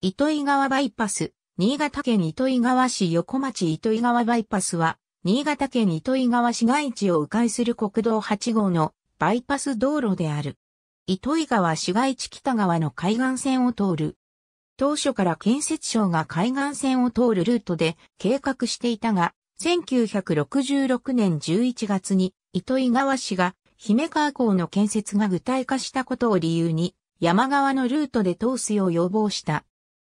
糸井川バイパス、新潟県糸井川市横町糸井川バイパスは、新潟県糸井川市街地を迂回する国道8号のバイパス道路である。糸井川市街地北側の海岸線を通る。当初から建設省が海岸線を通るルートで計画していたが、1966年11月に糸井川市が姫川港の建設が具体化したことを理由に山側のルートで通すよう要望した。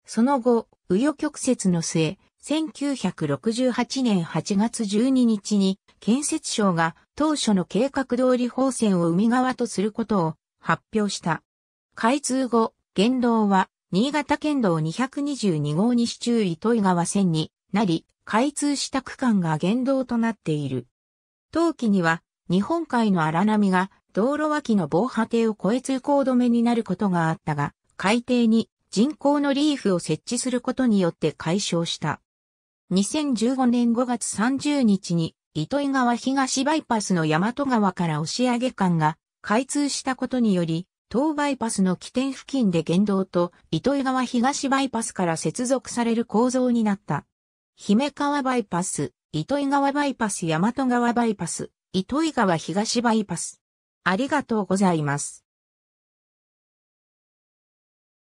その後、右与曲折の末、1968年8月12日に建設省が当初の計画通り方線を海側とすることを発表した。開通後、原道は新潟県道222号西中糸井川線になり、開通した区間が原道となっている。当期には日本海の荒波が道路脇の防波堤を越え通行止めになることがあったが、海底に人工のリーフを設置することによって解消した。2015年5月30日に糸井川東バイパスの大和川から押上間が開通したことにより、東バイパスの起点付近で原道と糸井川東バイパスから接続される構造になった。姫川バイパス、糸井川バイパス、大和川バイパス、糸井川東バイパス。ありがとうございます。